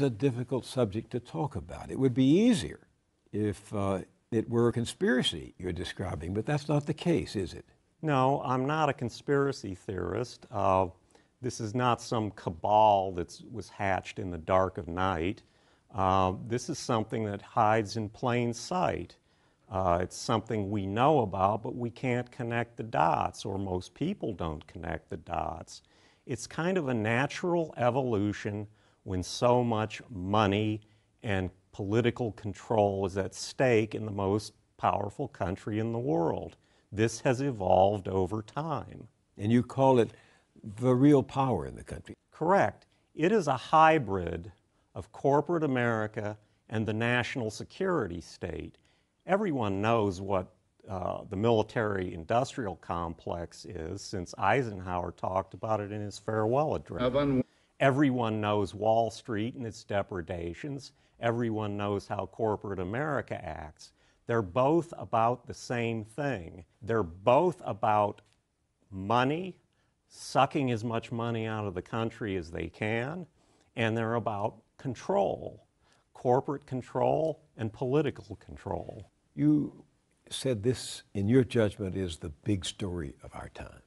is a difficult subject to talk about. It would be easier if uh, it were a conspiracy you're describing, but that's not the case, is it? No, I'm not a conspiracy theorist. Uh, this is not some cabal that was hatched in the dark of night. Uh, this is something that hides in plain sight. Uh, it's something we know about, but we can't connect the dots, or most people don't connect the dots. It's kind of a natural evolution when so much money and political control is at stake in the most powerful country in the world. This has evolved over time. And you call it the real power in the country. Correct. It is a hybrid of corporate America and the national security state. Everyone knows what uh, the military industrial complex is since Eisenhower talked about it in his farewell address. Everyone knows Wall Street and its depredations. Everyone knows how corporate America acts. They're both about the same thing. They're both about money, sucking as much money out of the country as they can, and they're about control, corporate control and political control. You said this, in your judgment, is the big story of our time.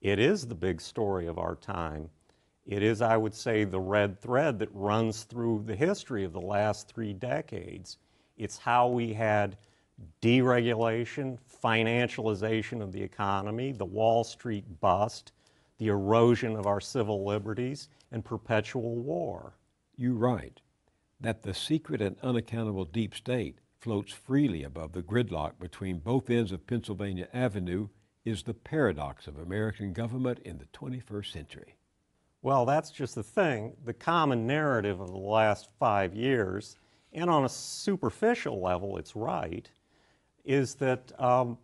It is the big story of our time. It is, I would say, the red thread that runs through the history of the last three decades. It's how we had deregulation, financialization of the economy, the Wall Street bust, the erosion of our civil liberties, and perpetual war. You write that the secret and unaccountable deep state floats freely above the gridlock between both ends of Pennsylvania Avenue is the paradox of American government in the 21st century. Well, that's just the thing. The common narrative of the last five years, and on a superficial level, it's right, is that um,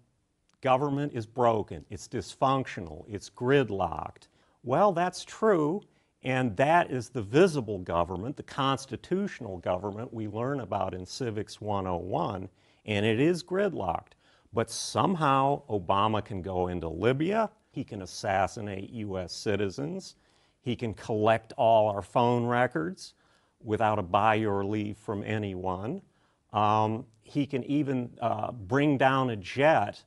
government is broken, it's dysfunctional, it's gridlocked. Well, that's true, and that is the visible government, the constitutional government we learn about in Civics 101, and it is gridlocked. But somehow Obama can go into Libya, he can assassinate U.S. citizens, he can collect all our phone records without a buy or leave from anyone. Um, he can even uh, bring down a jet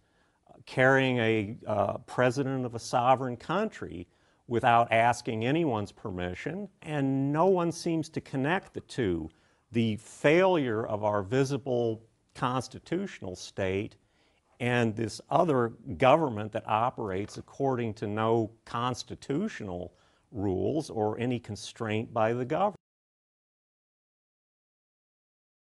carrying a uh, president of a sovereign country without asking anyone's permission, and no one seems to connect the two. The failure of our visible constitutional state and this other government that operates according to no constitutional rules or any constraint by the government.